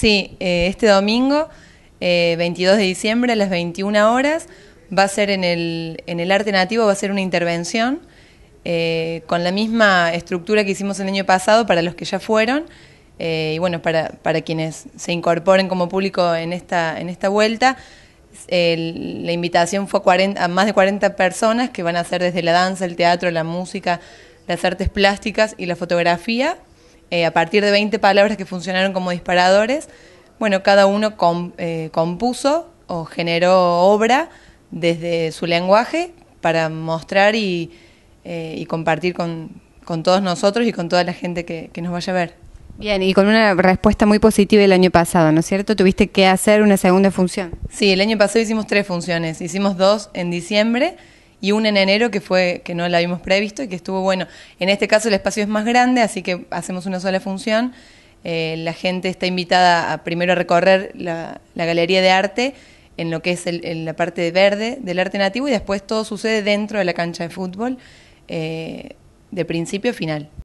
Sí, eh, este domingo, 22 eh, de diciembre a las 21 horas, va a ser en el, en el Arte Nativo, va a ser una intervención eh, con la misma estructura que hicimos el año pasado para los que ya fueron y bueno, para, para, quienes se incorporen como público en esta, en esta vuelta. la invitación fue a, a más de 40 personas que van a hacer desde la danza, el teatro, la música, las artes plásticas y la fotografía eh, a partir de 20 palabras que funcionaron como disparadores, bueno, cada uno eh, compuso o generó obra desde su lenguaje para mostrar y, eh, compartir con, todos nosotros y con toda la gente que nos vaya a ver. Bien, y con una respuesta muy positiva el año pasado, ¿no es cierto? Tuviste que hacer una segunda función. Sí, el año pasado hicimos tres funciones. Hicimos dos en diciembre y una en enero que fue que no la habíamos previsto y que estuvo bueno. En este caso el espacio es más grande, así que hacemos una sola función. Eh, la gente está invitada a primero a recorrer la, galería de arte en lo que es la parte verde del arte nativo y después todo sucede dentro de la cancha de fútbol, eh, de principio a final.